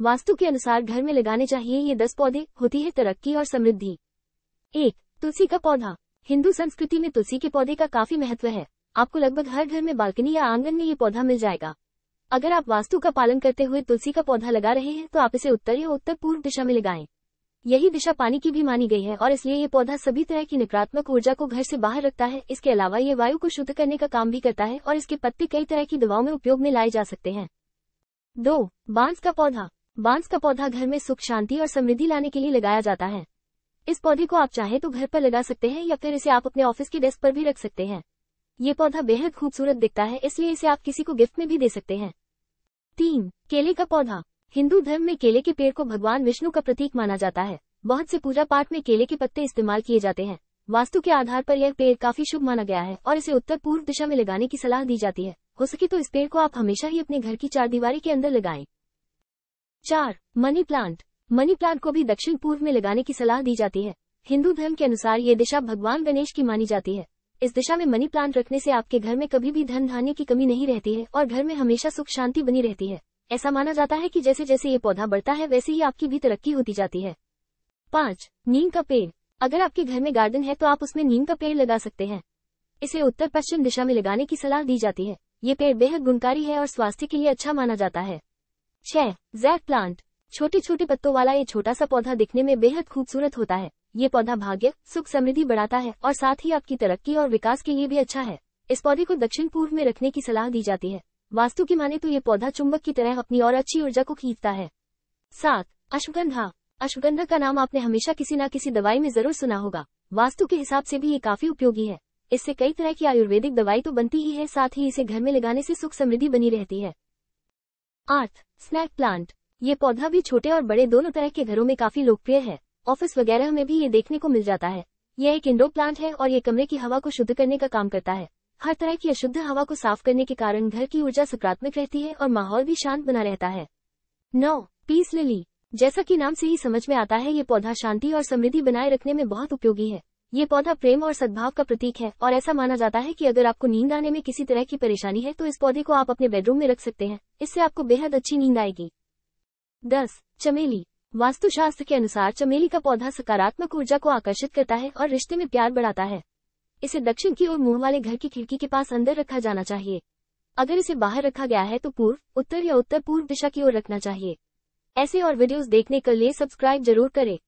वास्तु के अनुसार घर में लगाने चाहिए ये दस पौधे होती है तरक्की और समृद्धि एक तुलसी का पौधा हिंदू संस्कृति में तुलसी के पौधे का काफी महत्व है आपको लगभग हर घर में बालकनी या आंगन में ये पौधा मिल जाएगा अगर आप वास्तु का पालन करते हुए तुलसी का पौधा लगा रहे हैं तो आप इसे उत्तर या उत्तर पूर्व दिशा में लगाएं। यही दिशा पानी की भी मानी गई है और इसलिए ये पौधा सभी तरह की नकारात्मक ऊर्जा को घर से बाहर रखता है इसके अलावा ये वायु को शुद्ध करने का काम भी करता है और इसके पत्ते कई तरह की दवाओं में उपयोग में लाए जा सकते हैं दो बांस का पौधा बांस का पौधा घर में सुख शांति और समृद्धि लाने के लिए लगाया जाता है इस पौधे को आप चाहे तो घर पर लगा सकते हैं या फिर इसे आप अपने ऑफिस के डेस्क पर भी रख सकते हैं ये पौधा बेहद खूबसूरत दिखता है इसलिए इसे आप किसी को गिफ्ट में भी दे सकते हैं तीन केले का पौधा हिंदू धर्म में केले के पेड़ को भगवान विष्णु का प्रतीक माना जाता है बहुत से पूजा पाठ में केले के पत्ते इस्तेमाल किए जाते हैं वास्तु के आधार पर यह पेड़ काफी शुभ माना गया है और इसे उत्तर पूर्व दिशा में लगाने की सलाह दी जाती है हो सके तो इस पेड़ को आप हमेशा ही अपने घर की चार दीवारी के अंदर लगाएं। चार मनी प्लांट मनी प्लांट को भी दक्षिण पूर्व में लगाने की सलाह दी जाती है हिंदू धर्म के अनुसार ये दिशा भगवान गणेश की मानी जाती है इस दिशा में मनी प्लांट रखने से आपके घर में कभी भी धन धान्य की कमी नहीं रहती है और घर में हमेशा सुख शांति बनी रहती है ऐसा माना जाता है कि जैसे जैसे ये पौधा बढ़ता है वैसे ही आपकी भी तरक्की होती जाती है पाँच नीम का पेड़ अगर आपके घर में गार्डन है तो आप उसमें नीम का पेड़ लगा सकते हैं इसे उत्तर पश्चिम दिशा में लगाने की सलाह दी जाती है ये पेड़ बेहद गुणकारी है और स्वास्थ्य के लिए अच्छा माना जाता है छह जैक प्लांट छोटे छोटे पत्तों वाला ये छोटा सा पौधा दिखने में बेहद खूबसूरत होता है ये पौधा भाग्य सुख समृद्धि बढ़ाता है और साथ ही आपकी तरक्की और विकास के लिए भी अच्छा है इस पौधे को दक्षिण पूर्व में रखने की सलाह दी जाती है वास्तु की माने तो ये पौधा चुंबक की तरह अपनी और अच्छी ऊर्जा को खींचता है सात अश्वगंधा अश्वगंधा का नाम आपने हमेशा किसी न किसी दवाई में जरूर सुना होगा वास्तु के हिसाब से भी ये काफी उपयोगी है इससे कई तरह की आयुर्वेदिक दवाई तो बनती ही है साथ ही इसे घर में लगाने से सुख समृद्धि बनी रहती है आर्थ स्नैक प्लांट ये पौधा भी छोटे और बड़े दोनों तरह के घरों में काफी लोकप्रिय है ऑफिस वगैरह में भी ये देखने को मिल जाता है यह एक इंडोर प्लांट है और ये कमरे की हवा को शुद्ध करने का काम करता है हर तरह की अशुद्ध हवा को साफ करने के कारण घर की ऊर्जा सकारात्मक रहती है और माहौल भी शांत बना रहता है नौ पीस लिली जैसा कि नाम से ही समझ में आता है ये पौधा शांति और समृद्धि बनाए रखने में बहुत उपयोगी है ये पौधा प्रेम और सद्भाव का प्रतीक है और ऐसा माना जाता है कि अगर आपको नींद आने में किसी तरह की परेशानी है तो इस पौधे को आप अपने बेडरूम में रख सकते हैं इससे आपको बेहद अच्छी नींद आएगी दस चमेली वास्तुशास्त्र के अनुसार चमेली का पौधा सकारात्मक ऊर्जा को आकर्षित करता है और रिश्ते में प्यार बढ़ाता है इसे दक्षिण की ओर मुंह वाले घर की खिड़की के पास अंदर रखा जाना चाहिए अगर इसे बाहर रखा गया है तो पूर्व उत्तर या उत्तर पूर्व दिशा की ओर रखना चाहिए ऐसे और वीडियोस देखने के लिए सब्सक्राइब जरूर करें